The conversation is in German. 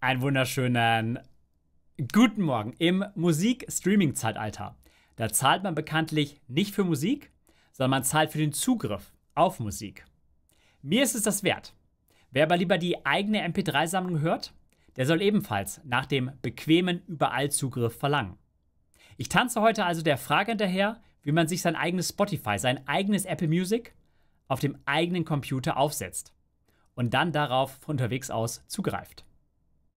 Einen wunderschönen guten Morgen im Musik-Streaming-Zeitalter. Da zahlt man bekanntlich nicht für Musik, sondern man zahlt für den Zugriff auf Musik. Mir ist es das wert. Wer aber lieber die eigene MP3-Sammlung hört, der soll ebenfalls nach dem bequemen Überallzugriff verlangen. Ich tanze heute also der Frage hinterher, wie man sich sein eigenes Spotify, sein eigenes Apple Music auf dem eigenen Computer aufsetzt und dann darauf von unterwegs aus zugreift.